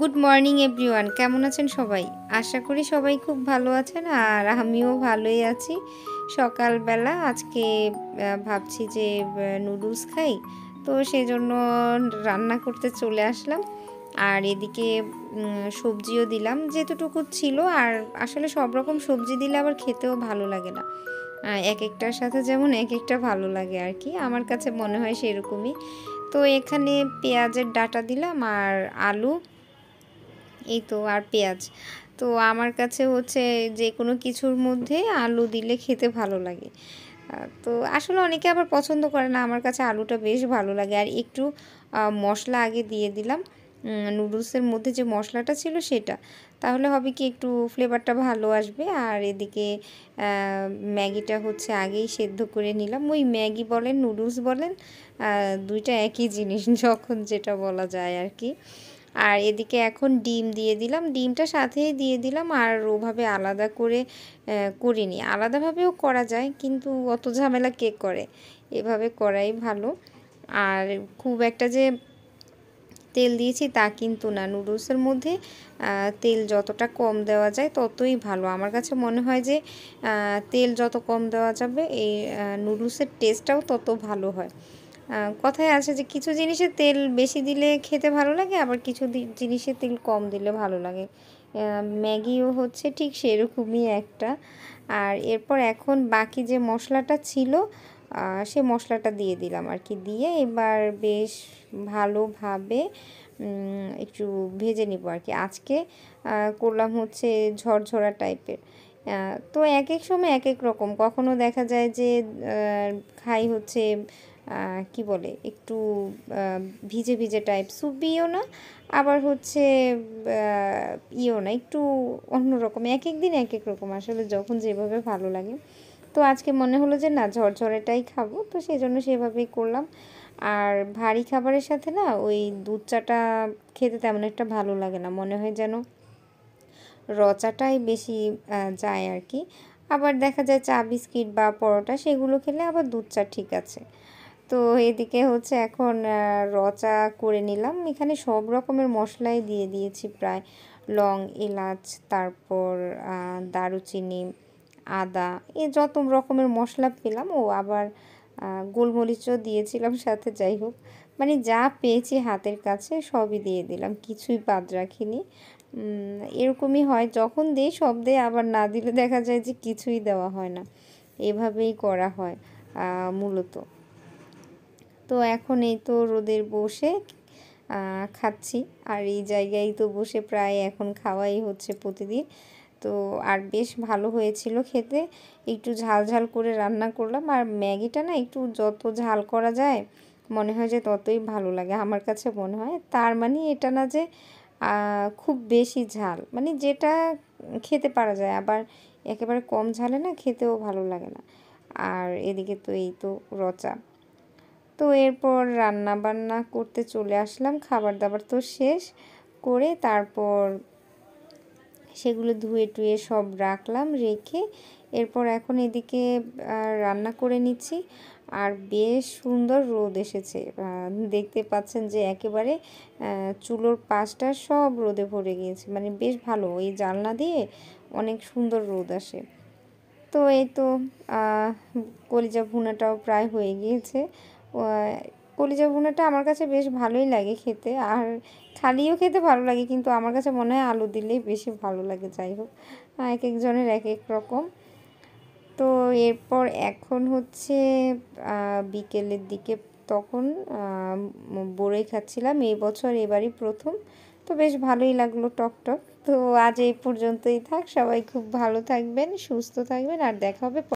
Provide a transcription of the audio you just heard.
good morning everyone কেমন আছেন সবাই আশা করি সবাই খুব ভালো আছেন আর আমিও ভালোই আছি সকালবেলা আজকে ভাবছি যে নুডলস খাই তো সেই জন্য রান্না করতে চলে আসলাম আর এদিকে সবজিও দিলাম যেতটুকু ছিল আর আসলে সব রকম সবজি দিলে আবার খেতেও ভালো লাগে না এক একটার সাথে যেমন এক একটা ভালো লাগে আর কি আমার কাছে মনে হয় সেরকমই তো এখানে পেঁয়াজের ডাটা দিলাম আর আলু এই তো আর পেঁয়াজ তো আমার কাছে হচ্ছে যে কোনো কিছুর মধ্যে আলু দিলে খেতে ভালো লাগে তো আসলে অনেকে আবার পছন্দ করে না আমার কাছে আলুটা বেশ ভালো লাগে আর একটু মশলা আগে দিয়ে দিলাম নুডলসের মধ্যে যে মশলাটা ছিল সেটা তাহলে হবে কি একটু ফ্লেভারটা ভালো আসবে আর এদিকে ম্যাগিটা হচ্ছে আগেই সেদ্ধ করে নিলাম ওই ম্যাগি বলেন নুডলস বলেন দুইটা একই জিনিস যখন যেটা বলা যায় আর কি আর এদিকে এখন ডিম দিয়ে দিলাম ডিমটা সাথেই দিয়ে দিলাম আর ওভাবে আলাদা করে করিনি আলাদাভাবেও করা যায় কিন্তু অত ঝামেলা কে করে এভাবে করাই ভালো আর খুব একটা যে তেল দিয়েছি তা কিন্তু না নুডলসের মধ্যে তেল যতটা কম দেওয়া যায় ততই ভালো আমার কাছে মনে হয় যে তেল যত কম দেওয়া যাবে এই নুডলসের টেস্টটাও তত ভালো হয় কথায় আছে যে কিছু জিনিসের তেল বেশি দিলে খেতে ভালো লাগে আবার কিছু জিনিসের তেল কম দিলে ভালো লাগে ম্যাগিও হচ্ছে ঠিক সেরকমই একটা আর এরপর এখন বাকি যে মশলাটা ছিল সে মশলাটা দিয়ে দিলাম আর কি দিয়ে এবার বেশ ভালোভাবে একটু ভেজে নিব আর কি আজকে করলাম হচ্ছে ঝরঝরা টাইপের তো এক এক সময় এক এক রকম কখনো দেখা যায় যে খাই হচ্ছে কি বলে একটু ভিজে ভিজে টাইপ সুপিও না আবার হচ্ছে ইও না একটু অন্যরকম এক এক দিন এক এক রকম আসলে যখন যেভাবে ভালো লাগে তো আজকে মনে হলো যে না ঝরঝরেটাই খাবো তো সেই জন্য সেভাবেই করলাম আর ভারী খাবারের সাথে না ওই দুধ চাটা খেতে তেমন একটা ভালো লাগে না মনে হয় যেন রচাটাই বেশি যায় আর কি আবার দেখা যায় চা বিস্কিট বা পরোটা সেগুলো খেলে আবার দুধ চা ঠিক আছে তো এদিকে হচ্ছে এখন রচা করে নিলাম এখানে সব রকমের মশলাই দিয়ে দিয়েছি প্রায় লং এলাচ তারপর দারুচিনি আদা এ যত রকমের মশলা পেলাম ও আবার গোলমরিচও দিয়েছিলাম সাথে যাই হোক মানে যা পেয়েছি হাতের কাছে সবই দিয়ে দিলাম কিছুই বাদ রাখিনি এরকমই হয় যখন দেই সব দেয় আবার না দিলে দেখা যায় যে কিছুই দেওয়া হয় না এভাবেই করা হয় মূলত তো এখন এই তো রোদের বসে খাচ্ছি আর এই জায়গায় তো বসে প্রায় এখন খাওয়াই হচ্ছে প্রতিদিন তো আর বেশ ভালো হয়েছিল খেতে একটু ঝাল ঝাল করে রান্না করলাম আর ম্যাগিটা না একটু যত ঝাল করা যায় মনে হয় যে ততই ভালো লাগে আমার কাছে মনে হয় তার মানে এটা না যে খুব বেশি ঝাল মানে যেটা খেতে পারা যায় আবার একেবারে কম ঝালে না খেতেও ভালো লাগে না আর এদিকে তো এই তো রচা তো এরপর রান্না বান্না করতে চলে আসলাম খাবার দাবার তো শেষ করে তারপর সেগুলো ধুয়ে টুয়ে সব রাখলাম রেখে এরপর এখন এদিকে রান্না করে নিচ্ছি আর বেশ সুন্দর রোদ এসেছে দেখতে পাচ্ছেন যে একেবারে চুলোর পাশটা সব রোদে ভরে গিয়েছে মানে বেশ ভালো এই জানলা দিয়ে অনেক সুন্দর রোদ আসে তো এই তো কলিজা ভুনাটাও প্রায় হয়ে গিয়েছে কলিজা ভুনাটা আমার কাছে বেশ ভালোই লাগে খেতে আর খালিও খেতে ভালো লাগে কিন্তু আমার কাছে মনে হয় আলু দিলেই বেশি ভালো লাগে যাই হোক এক একজনের এক এক রকম তো এরপর এখন হচ্ছে বিকেলের দিকে তখন বড়ে খাচ্ছিলাম এই বছর এবারই প্রথম তো বেশ ভালোই লাগলো টকটক তো আজ এই পর্যন্তই থাক সবাই খুব ভালো থাকবেন সুস্থ থাকবেন আর দেখা হবে